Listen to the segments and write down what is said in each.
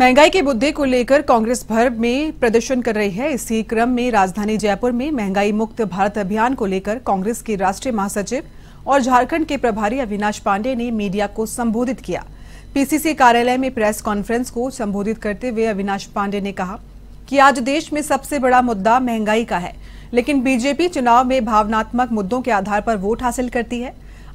महंगाई के मुद्दे को लेकर कांग्रेस भर में प्रदर्शन कर रही है इसी क्रम में राजधानी जयपुर में महंगाई मुक्त भारत अभियान को लेकर कांग्रेस के राष्ट्रीय महासचिव और झारखंड के प्रभारी अविनाश पांडे ने मीडिया को संबोधित किया पीसीसी कार्यालय में प्रेस कॉन्फ्रेंस को संबोधित करते हुए अविनाश पांडे ने कहा कि आज देश में सबसे बड़ा मुद्दा महंगाई का है लेकिन बीजेपी चुनाव में भावनात्मक मुद्दों के आधार पर वोट हासिल करती है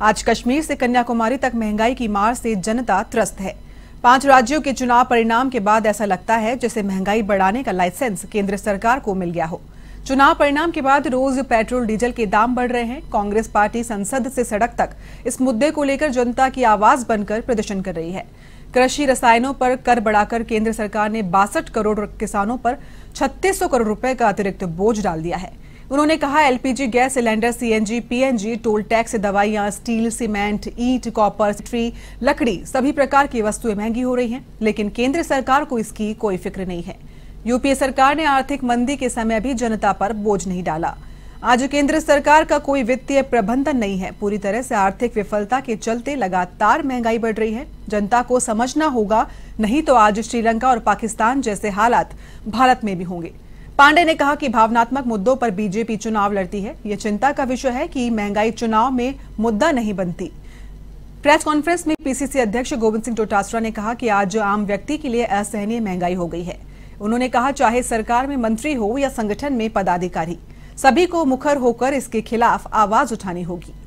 आज कश्मीर से कन्याकुमारी तक महंगाई की मार से जनता त्रस्त है पांच राज्यों के चुनाव परिणाम के बाद ऐसा लगता है जैसे महंगाई बढ़ाने का लाइसेंस केंद्र सरकार को मिल गया हो चुनाव परिणाम के बाद रोज पेट्रोल डीजल के दाम बढ़ रहे हैं कांग्रेस पार्टी संसद से सड़क तक इस मुद्दे को लेकर जनता की आवाज बनकर प्रदर्शन कर रही है कृषि रसायनों पर कर बढ़ाकर केंद्र सरकार ने बासठ करोड़ किसानों पर छत्तीस करोड़ रुपए का अतिरिक्त बोझ डाल दिया है उन्होंने कहा LPG gas cylinder CNG PNG toll tax दवाइयां स्टील सीमेंट ईट कॉपर ट्री लकड़ी सभी प्रकार की वस्तुएं महंगी हो रही हैं लेकिन केंद्र सरकार को इसकी कोई फिक्र नहीं है यूपीए सरकार ने आर्थिक मंदी के समय भी जनता पर बोझ नहीं डाला आज केंद्र सरकार का कोई वित्तीय प्रबंधन नहीं है पूरी तरह से आर्थिक विफलता के चलते लगातार महंगाई बढ़ रही है जनता को समझना होगा नहीं तो आज श्रीलंका और पाकिस्तान जैसे हालात भारत में भी होंगे पांडे ने कहा कि भावनात्मक मुद्दों पर बीजेपी चुनाव लड़ती है यह चिंता का विषय है कि महंगाई चुनाव में मुद्दा नहीं बनती प्रेस कॉन्फ्रेंस में पीसीसी अध्यक्ष गोविंद सिंह डोटासरा ने कहा कि आज आम व्यक्ति के लिए असहनीय महंगाई हो गई है उन्होंने कहा चाहे सरकार में मंत्री हो या संगठन में पदाधिकारी सभी को मुखर होकर इसके खिलाफ आवाज उठानी होगी